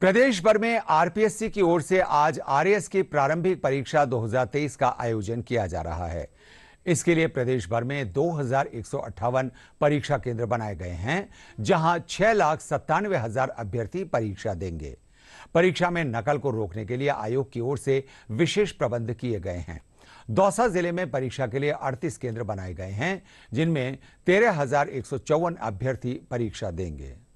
प्रदेश भर में आरपीएससी की ओर से आज आरएएस की प्रारंभिक परीक्षा 2023 का आयोजन किया जा रहा है इसके लिए प्रदेश भर में दो परीक्षा केंद्र बनाए गए हैं जहां छह लाख सत्तानवे हजार अभ्यर्थी परीक्षा देंगे परीक्षा में नकल को रोकने के लिए आयोग की ओर से विशेष प्रबंध किए गए हैं दौसा जिले में परीक्षा के लिए 38 केंद्र बनाए गए हैं जिनमें तेरह अभ्यर्थी परीक्षा देंगे